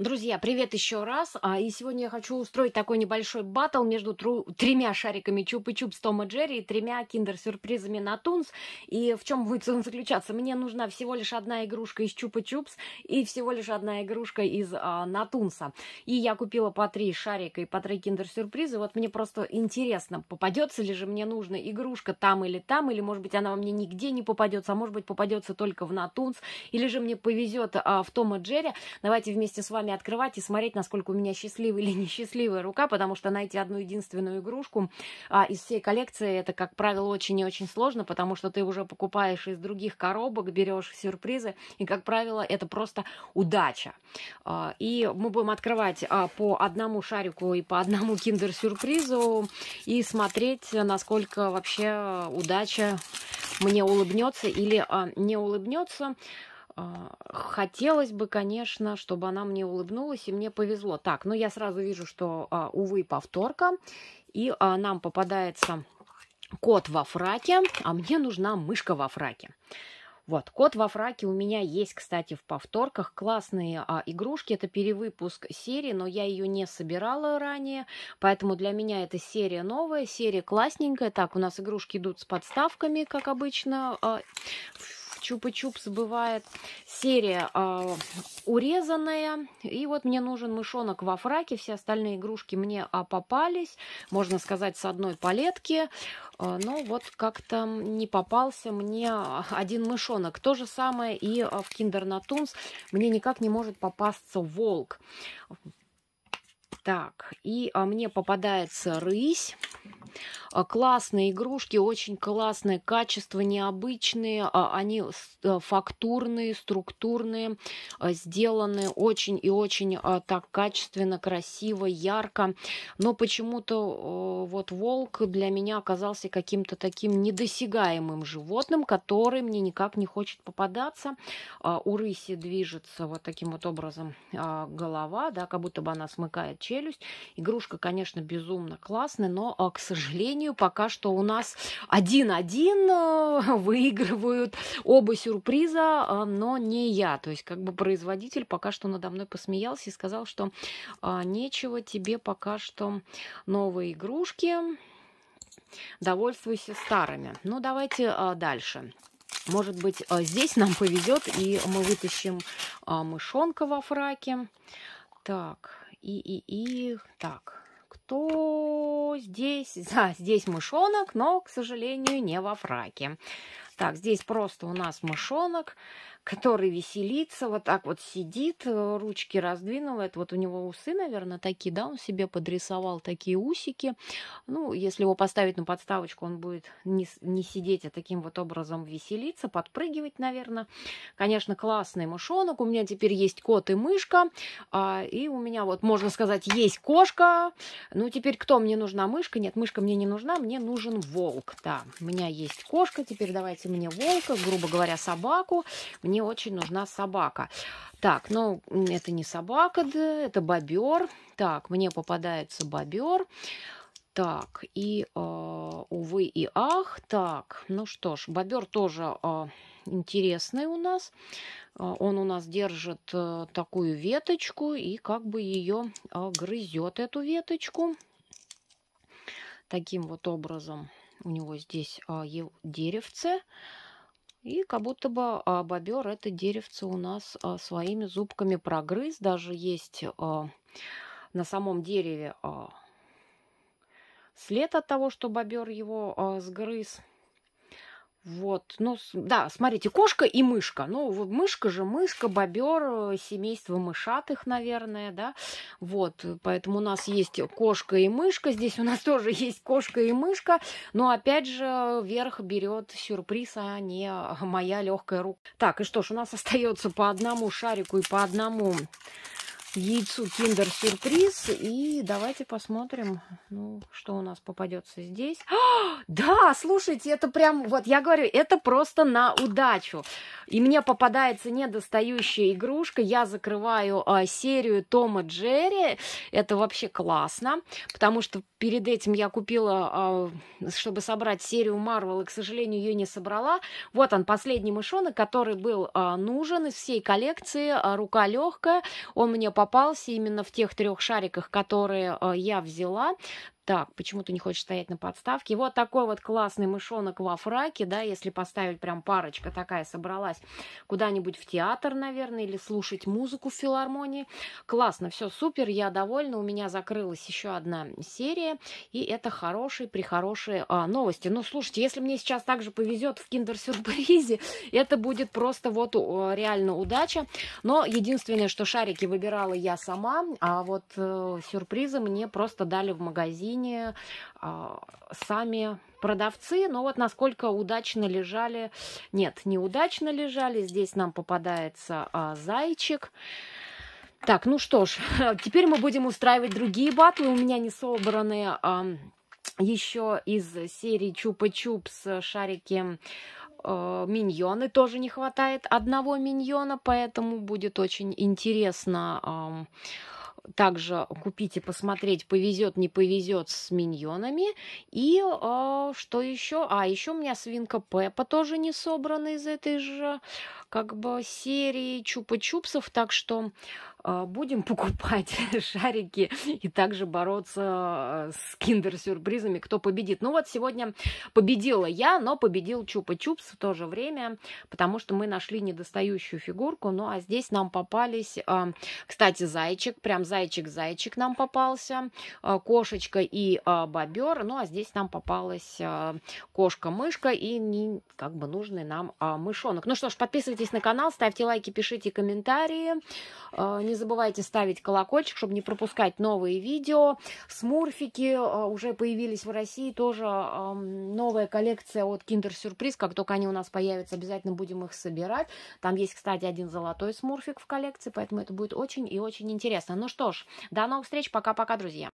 Друзья, привет еще раз. А, и сегодня я хочу устроить такой небольшой батл между тру... тремя шариками Чупа-Чуп с Тома Джерри и тремя киндер-сюрпризами на Тунс. И в чем будет он заключаться? Мне нужна всего лишь одна игрушка из Чупа-Чупс и всего лишь одна игрушка из а, Натунса. И я купила по три шарика и по три киндер-сюрприза. Вот мне просто интересно, попадется ли же мне нужна игрушка там или там, или, может быть, она во мне нигде не попадется, а может быть, попадется только в Натунс, или же мне повезет а, в Тома Джерри. Давайте вместе с вами руками открывать и смотреть, насколько у меня счастливая или несчастливая рука, потому что найти одну единственную игрушку а, из всей коллекции это, как правило, очень и очень сложно, потому что ты уже покупаешь из других коробок, берешь сюрпризы, и, как правило, это просто удача. А, и мы будем открывать а, по одному шарику и по одному киндер-сюрпризу и смотреть, насколько вообще удача мне улыбнется или а, не улыбнется. А, хотелось бы, конечно, чтобы она мне улыбнулась, и мне повезло. Так, ну я сразу вижу, что, а, увы, повторка, и а, нам попадается кот во фраке, а мне нужна мышка во фраке. Вот, кот во фраке у меня есть, кстати, в повторках. Классные а, игрушки. Это перевыпуск серии, но я ее не собирала ранее. Поэтому для меня эта серия новая, серия классненькая. Так, у нас игрушки идут с подставками, как обычно. А, в чупа-чупс бывает серия э, урезанная. И вот мне нужен мышонок во фраке. Все остальные игрушки мне а, попались, можно сказать, с одной палетки. Э, но вот как-то не попался мне один мышонок. То же самое и в Kinder Натунс. Мне никак не может попасться волк. Так, и а мне попадается рысь. А, классные игрушки, очень классное качество, необычные, а, они э, фактурные, структурные, а, сделаны очень и очень так качественно, красиво, ярко. Но почему-то э, вот волк для меня оказался каким-то таким недосягаемым животным, который мне никак не хочет попадаться. У рыси движется вот таким вот образом голова, да, как будто бы она смыкает челюсть. Игрушка, конечно, безумно классная, но, а, к сожалению, пока что у нас один один э, выигрывают оба сюрприза, а, но не я. То есть, как бы производитель пока что надо мной посмеялся и сказал, что а, нечего тебе пока что новые игрушки. Довольствуйся старыми. Ну, давайте дальше. Может быть, здесь нам повезет, и мы вытащим мышонка во фраке. Так, и, и, и. Так, кто здесь? Да, здесь мышонок, но, к сожалению, не во фраке. Так, здесь просто у нас мышонок, который веселится, вот так вот сидит, э, ручки раздвинул. вот у него усы, наверное, такие, да, он себе подрисовал такие усики. Ну, если его поставить на подставочку, он будет не, не сидеть, а таким вот образом веселиться, подпрыгивать, наверное. Конечно, классный мышонок. У меня теперь есть кот и мышка. А, и у меня вот, можно сказать, есть кошка. Ну, теперь кто мне нужна мышка? Нет, мышка мне не нужна, мне нужен волк. Да, у меня есть кошка. Теперь давайте мне волка, грубо говоря, собаку. Мне очень нужна собака. Так, ну, это не собака, да, это бобер. Так, мне попадается бобер. Так, и, э, увы и ах. Так, ну что ж, бобер тоже э, интересный у нас. Э, он у нас держит э, такую веточку и как бы ее э, грызет, эту веточку. Таким вот образом у него здесь а, деревце. И как будто бы а, бобер это деревце у нас а, своими зубками прогрыз. Даже есть на самом дереве след от того, что бобер его сгрыз. Вот, ну да, смотрите, кошка и мышка. Ну, вот мышка же мышка, бобер, э, семейство мышатых, наверное, да. Вот, поэтому у нас есть кошка и мышка. Здесь у нас тоже есть кошка и мышка. Но опять же, верх берет сюрприз, а не а, моя легкая рука. Так, и что ж, у нас остается по одному шарику и по одному яйцу киндер сюрприз. И давайте посмотрим, ну, что у нас попадется здесь. А, да, слушайте, это прям, вот я говорю, это просто на удачу. И мне попадается недостающая игрушка. Я закрываю э, серию Тома Джерри. Это вообще классно, потому что перед этим я купила, э, чтобы собрать серию Марвел, и, к сожалению, ее не собрала. Вот он, последний мышонок, который был э, нужен из всей коллекции. Э, рука легкая. Он мне попался именно в тех трех шариках, которые э, я взяла. Так, почему ты не хочешь стоять на подставке? Вот такой вот классный мышонок во фраке, да, если поставить прям парочка такая собралась куда-нибудь в театр, наверное, или слушать музыку в филармонии. Классно, все супер, я довольна, у меня закрылась еще одна серия, и это хорошие-прихорошие а, новости. Ну, слушайте, если мне сейчас также повезет в киндер-сюрпризе, это будет просто вот реально удача. Но единственное, что шарики выбирала я сама, а вот э, сюрпризы мне просто дали в магазине менее, а, сами продавцы, но вот насколько удачно лежали, нет, неудачно лежали, здесь нам попадается а, зайчик. Так, ну что ж, теперь мы будем устраивать другие батлы, у меня не собраны еще из серии Чупа-Чупс шарики э, а, миньоны тоже не хватает одного миньона, поэтому будет очень интересно э, также купить и посмотреть, повезет, не повезет с миньонами. И э, что еще? А, еще у меня свинка Пеппа тоже не собрана из этой же как бы серии чупа-чупсов, так что а, будем покупать шарики и также бороться э, с киндер-сюрпризами, кто победит. Ну вот сегодня победила я, но победил Чупа-Чупс в то же время, потому что мы нашли недостающую фигурку. Ну а здесь нам попались, а, кстати, зайчик, прям зайчик-зайчик нам попался, а, кошечка и бобер. Ну а здесь нам попалась кошка-мышка и не, как бы нужный нам мышонок. Ну что ж, подписывайтесь на канал, ставьте лайки, пишите комментарии. Не забывайте ставить колокольчик, чтобы не пропускать новые видео. Смурфики э, уже появились в России. Тоже новая коллекция от Kinder Surprise. Как только они у нас появятся, обязательно будем их собирать. Там есть, кстати, один золотой смурфик в коллекции, поэтому это будет очень и очень интересно. Ну что ж, до новых встреч. Пока-пока, друзья.